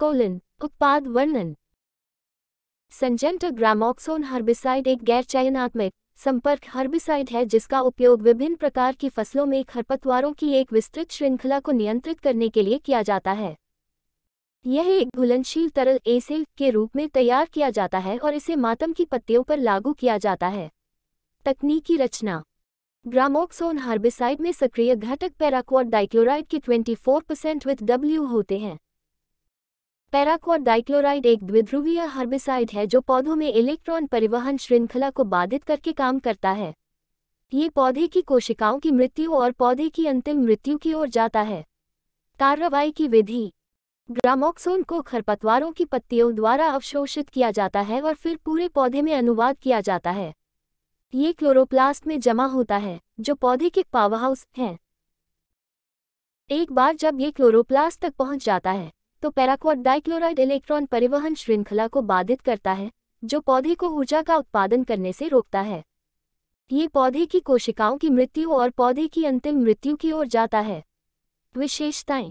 colon उत्पाद वर्णन संजेंटा ग्रामोक्सोन herbicide एक गैर चयनात्मक संपर्क हर्बिसाइड है जिसका उपयोग विभिन्न प्रकार की फसलों में खरपतवारों की एक विस्तृत श्रृंखला को नियंत्रित करने के लिए किया जाता है यह एक घुलनशील तरल एसिल के रूप में तैयार किया जाता है और इसे मातम की पत्तियों पर लागू किया जाता है तकनीकी रचना ग्रामोक्सोन हर्बिसाइड में सक्रिय घटक पैराक्वाड डाइक्लोराइड के 24% विथ डब्ल्यू होते हैं पैराकोट डाइक्लोराइड एक द्विध्रुवीय हर्बिसाइड है जो पौधों में इलेक्ट्रॉन परिवहन श्रृंखला को बाधित करके काम करता है ये पौधे की कोशिकाओं की मृत्यु और पौधे की अंतिम मृत्यु की ओर जाता है कार्रवाई की विधि ग्रामोक्सोन को खरपतवारों की पत्तियों द्वारा अवशोषित किया जाता है और फिर पूरे पौधे में अनुवाद किया जाता है ये क्लोरोप्लास्ट में जमा होता है जो पौधे के पावरहाउस हैं एक बार जब ये क्लोरोप्लास्ट तक पहुंच जाता है तो पैराक्वाड डाइक्लोराइड इलेक्ट्रॉन परिवहन श्रृंखला को बाधित करता है जो पौधे को ऊर्जा का उत्पादन करने से रोकता है ये पौधे की कोशिकाओं की मृत्यु और पौधे की अंतिम मृत्यु की ओर जाता है विशेषताएं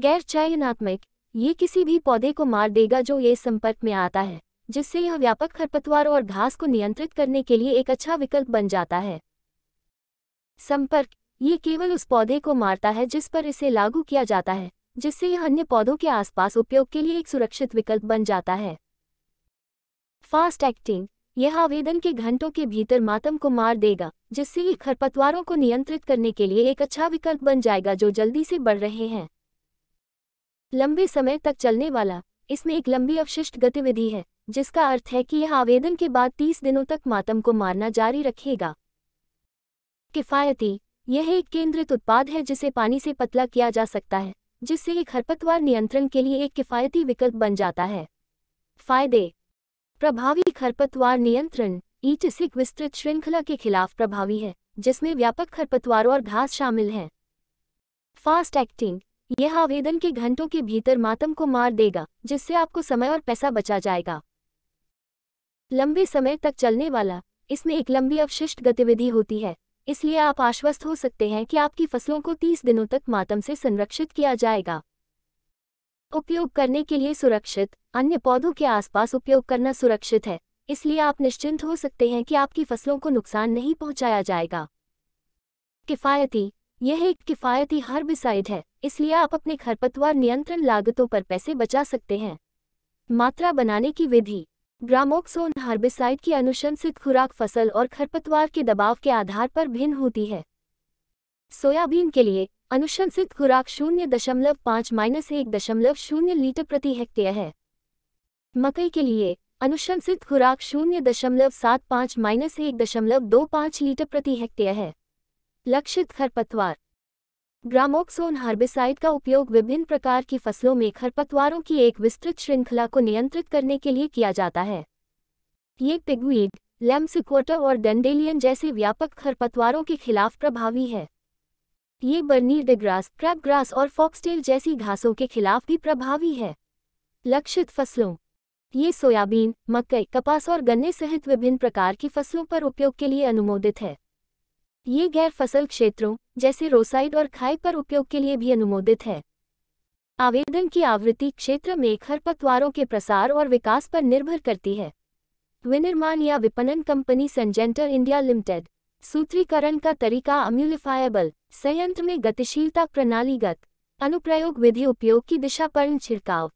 गैर चयनात्मक ये किसी भी पौधे को मार देगा जो ये संपर्क में आता है जिससे यह व्यापक खरपतवार और घास को नियंत्रित करने के लिए एक अच्छा विकल्प बन जाता है संपर्क ये केवल उस पौधे को मारता है जिस पर इसे लागू किया जाता है जिससे यह अन्य पौधों के आसपास उपयोग के लिए एक सुरक्षित विकल्प बन जाता है फास्ट एक्टिंग यह आवेदन के घंटों के भीतर मातम को मार देगा जिससे यह खरपतवारों को नियंत्रित करने के लिए एक अच्छा विकल्प बन जाएगा जो जल्दी से बढ़ रहे हैं लंबे समय तक चलने वाला इसमें एक लंबी अवशिष्ट गतिविधि है जिसका अर्थ है कि यह आवेदन के बाद 30 दिनों तक मातम को मारना जारी रखेगा किफ़ायती यह एक केंद्रित उत्पाद है जिसे पानी से पतला किया जा सकता है जिससे ये खरपतवार नियंत्रण के लिए एक किफ़ायती विकल्प बन जाता है फायदे प्रभावी खरपतवार नियंत्रण ईटिस एक विस्तृत श्रृंखला के खिलाफ प्रभावी है जिसमें व्यापक खरपतवार और घास शामिल हैं फास्ट एक्टिंग यह आवेदन के घंटों के भीतर मातम को मार देगा जिससे आपको समय और पैसा बचा जाएगा लंबे समय तक चलने वाला इसमें एक लंबी अवशिष्ट गतिविधि होती है इसलिए आप आश्वस्त हो सकते हैं कि आपकी फसलों को 30 दिनों तक मातम से संरक्षित किया जाएगा उपयोग करने के लिए सुरक्षित अन्य पौधों के आसपास उपयोग करना सुरक्षित है इसलिए आप निश्चिंत हो सकते हैं कि आपकी फसलों को नुकसान नहीं पहुंचाया जाएगा किफ़ायती यह एक किफ़ायती हर्बिसाइड है इसलिए आप अपने खरपतवार नियंत्रण लागतों पर पैसे बचा सकते हैं मात्रा बनाने की विधि ग्रामोक्सोन हर्बिसाइड की अनुशंसित खुराक फसल और खरपतवार के दबाव के आधार पर भिन्न होती है सोयाबीन के लिए अनुशंसित खुराक शून्य दशमलव पाँच माइनस एक दशमलव शून्य लीटर प्रति हेक्टेयर है मकई के लिए अनुशंसित खुराक शून्य दशमलव सात पाँच माइनस एक दशमलव दो पाँच लीटर प्रति हेक्टेयर है लक्षित खरपतवार ग्रामोक्सोन हार्बिसाइड का उपयोग विभिन्न प्रकार की फसलों में खरपतवारों की एक विस्तृत श्रृंखला को नियंत्रित करने के लिए किया जाता है ये पिगवीड लेम्सिकोटा और डेंडेलियन जैसे व्यापक खरपतवारों के खिलाफ प्रभावी है ये बर्नी डिग्रास क्रैप ग्रास और फॉक्सटेल जैसी घासों के खिलाफ भी प्रभावी है लक्षित फसलों ये सोयाबीन मकई कपास और गन्ने सहित विभिन्न प्रकार की फसलों पर उपयोग के लिए अनुमोदित है ये गैर फसल क्षेत्रों जैसे रोसाइड और खाई पर उपयोग के लिए भी अनुमोदित है आवेदन की आवृत्ति क्षेत्र में खरपतवारों के प्रसार और विकास पर निर्भर करती है विनिर्माण या विपणन कंपनी संजेंटर इंडिया लिमिटेड सूत्रीकरण का तरीका अम्यूलिफायबल संयंत्र में गतिशीलता प्रणालीगत अनुप्रयोग विधि उपयोग की दिशा पर छिड़काव